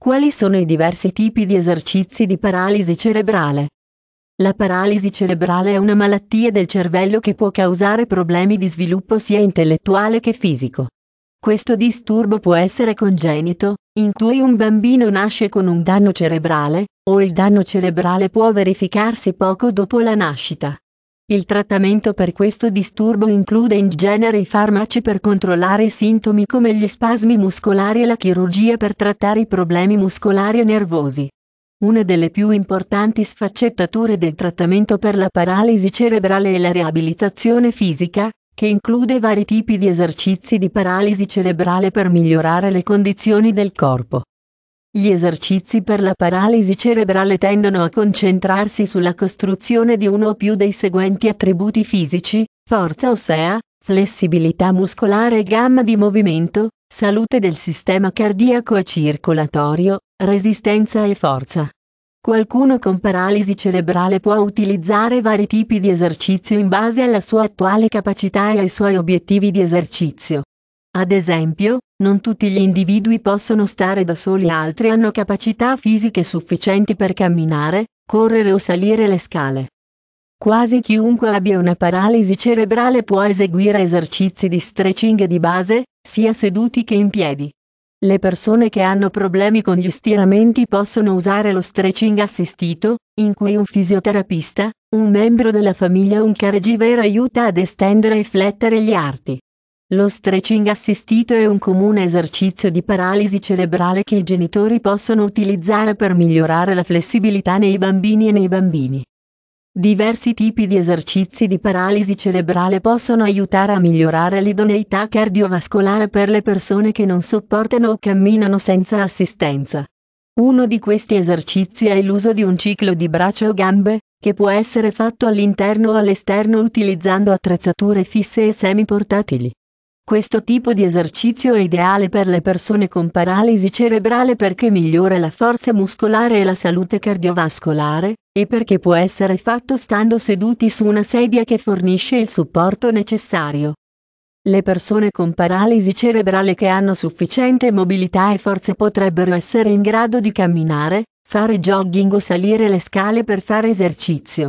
Quali sono i diversi tipi di esercizi di paralisi cerebrale? La paralisi cerebrale è una malattia del cervello che può causare problemi di sviluppo sia intellettuale che fisico. Questo disturbo può essere congenito, in cui un bambino nasce con un danno cerebrale, o il danno cerebrale può verificarsi poco dopo la nascita. Il trattamento per questo disturbo include in genere i farmaci per controllare i sintomi come gli spasmi muscolari e la chirurgia per trattare i problemi muscolari e nervosi. Una delle più importanti sfaccettature del trattamento per la paralisi cerebrale è la riabilitazione fisica, che include vari tipi di esercizi di paralisi cerebrale per migliorare le condizioni del corpo. Gli esercizi per la paralisi cerebrale tendono a concentrarsi sulla costruzione di uno o più dei seguenti attributi fisici, forza ossea, flessibilità muscolare e gamma di movimento, salute del sistema cardiaco e circolatorio, resistenza e forza. Qualcuno con paralisi cerebrale può utilizzare vari tipi di esercizio in base alla sua attuale capacità e ai suoi obiettivi di esercizio. Ad esempio, non tutti gli individui possono stare da soli altri hanno capacità fisiche sufficienti per camminare, correre o salire le scale. Quasi chiunque abbia una paralisi cerebrale può eseguire esercizi di stretching di base, sia seduti che in piedi. Le persone che hanno problemi con gli stiramenti possono usare lo stretching assistito, in cui un fisioterapista, un membro della famiglia o un caregiver aiuta ad estendere e flettere gli arti. Lo stretching assistito è un comune esercizio di paralisi cerebrale che i genitori possono utilizzare per migliorare la flessibilità nei bambini e nei bambini. Diversi tipi di esercizi di paralisi cerebrale possono aiutare a migliorare l'idoneità cardiovascolare per le persone che non sopportano o camminano senza assistenza. Uno di questi esercizi è l'uso di un ciclo di braccia o gambe, che può essere fatto all'interno o all'esterno utilizzando attrezzature fisse e semiportatili. Questo tipo di esercizio è ideale per le persone con paralisi cerebrale perché migliora la forza muscolare e la salute cardiovascolare, e perché può essere fatto stando seduti su una sedia che fornisce il supporto necessario. Le persone con paralisi cerebrale che hanno sufficiente mobilità e forza potrebbero essere in grado di camminare, fare jogging o salire le scale per fare esercizio.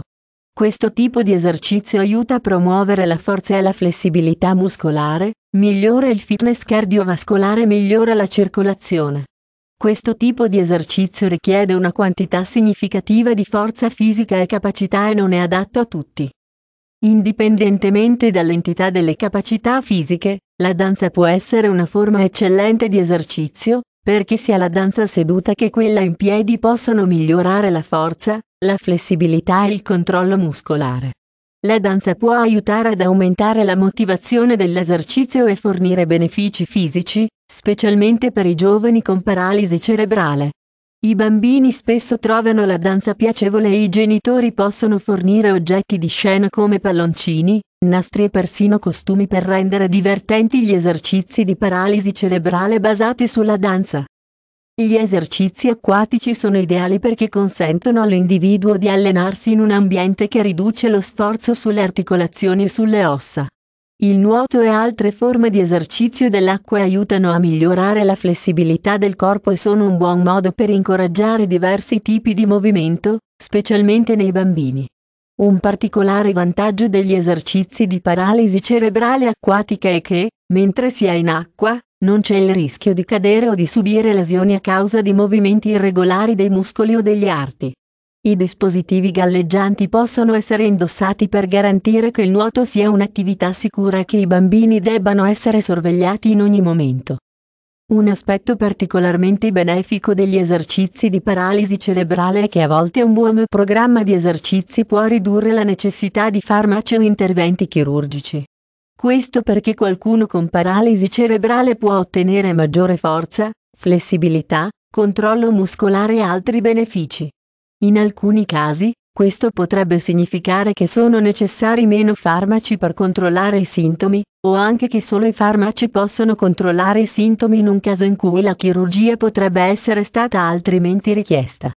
Questo tipo di esercizio aiuta a promuovere la forza e la flessibilità muscolare, Migliora il fitness cardiovascolare, migliora la circolazione. Questo tipo di esercizio richiede una quantità significativa di forza fisica e capacità e non è adatto a tutti. Indipendentemente dall'entità delle capacità fisiche, la danza può essere una forma eccellente di esercizio, perché sia la danza seduta che quella in piedi possono migliorare la forza, la flessibilità e il controllo muscolare. La danza può aiutare ad aumentare la motivazione dell'esercizio e fornire benefici fisici, specialmente per i giovani con paralisi cerebrale. I bambini spesso trovano la danza piacevole e i genitori possono fornire oggetti di scena come palloncini, nastri e persino costumi per rendere divertenti gli esercizi di paralisi cerebrale basati sulla danza. Gli esercizi acquatici sono ideali perché consentono all'individuo di allenarsi in un ambiente che riduce lo sforzo sulle articolazioni e sulle ossa. Il nuoto e altre forme di esercizio dell'acqua aiutano a migliorare la flessibilità del corpo e sono un buon modo per incoraggiare diversi tipi di movimento, specialmente nei bambini. Un particolare vantaggio degli esercizi di paralisi cerebrale acquatica è che, mentre si è in acqua, non c'è il rischio di cadere o di subire lesioni a causa di movimenti irregolari dei muscoli o degli arti. I dispositivi galleggianti possono essere indossati per garantire che il nuoto sia un'attività sicura e che i bambini debbano essere sorvegliati in ogni momento. Un aspetto particolarmente benefico degli esercizi di paralisi cerebrale è che a volte un buon programma di esercizi può ridurre la necessità di farmaci o interventi chirurgici. Questo perché qualcuno con paralisi cerebrale può ottenere maggiore forza, flessibilità, controllo muscolare e altri benefici. In alcuni casi, questo potrebbe significare che sono necessari meno farmaci per controllare i sintomi, o anche che solo i farmaci possono controllare i sintomi in un caso in cui la chirurgia potrebbe essere stata altrimenti richiesta.